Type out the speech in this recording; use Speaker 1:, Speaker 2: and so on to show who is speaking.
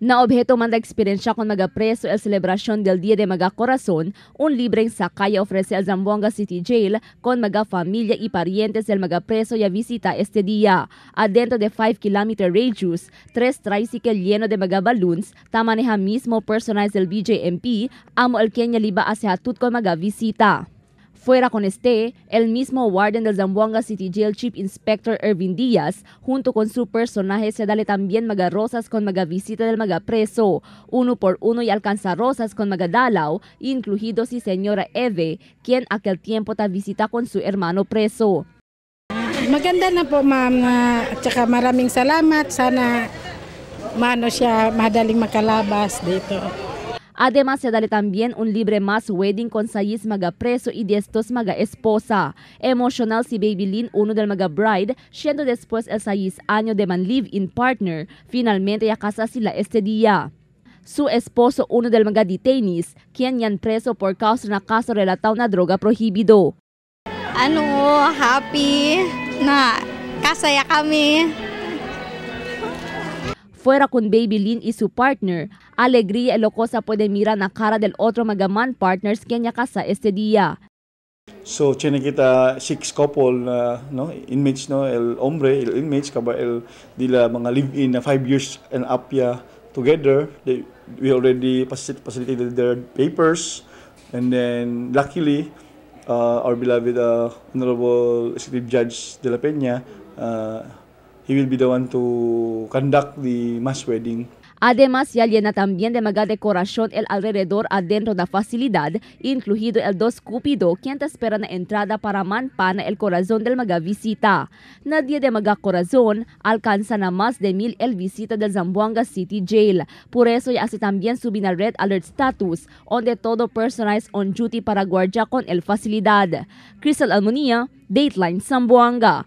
Speaker 1: na objeto man da experiencia con magapreso el celebrasyon del Dia de Maga Corazon, un libreng sakay ofrece al Zamboanga City Jail kon maga familia y parientes del magapreso y a visita este día. Adentro de 5 km radius, tres tricycle lleno de maga balloons, tamaneha mismo personalized del BJMP, amo el Kenya liba hacia kon con maga visita. Fuera con este, el mismo warden del Zamboanga City Jail Chief Inspector Irvin Diaz, junto con su personaje, se dale también rosas con visita del preso, uno por uno y alcanza rosas con magadalaw, incluido si señora Eve, quien aquel tiempo ta visita con su hermano preso.
Speaker 2: Maganda na po ma'am, at saka maraming salamat. Sana
Speaker 1: maano siya madaling makalabas dito. Además, se dali también un libre más wedding con sayis maga preso y destos maga esposa. Emocional si Baby Lynn, uno del maga bride, siendo después el sayis año de man live-in partner. Finalmente, ya casa sila este día. Su esposo, uno del mga detainees, quien yan preso por causa na kaso relataw na droga prohibido. Ano, happy na kasaya kami fuera con Baby Babylin is su partner. Alegría y locosa pueden mirar la cara del otro magaman partners que casa este día.
Speaker 2: So, kita six couple na uh, no, inmates no, el hombre, el inmates kaba el dila mga live-in na uh, five years and up ya together. They, we already facilitated their papers and then luckily uh, our beloved uh, honorable executive judge De La Peña uh, he will be the one to conduct the mass wedding.
Speaker 1: Además, ya llena también de mega decoración el alrededor adentro de la facilidad, incluido el dos cupido, quien te espera na entrada para manpana el corazón del mega visita. Na Nadie de mega corazón alcanza na más de mil el visita del Zamboanga City Jail. Por eso ya hace también subir a Red Alert Status, donde todo personalized on duty para guardia con el facilidad. Crystal Almonía, Dateline Zamboanga.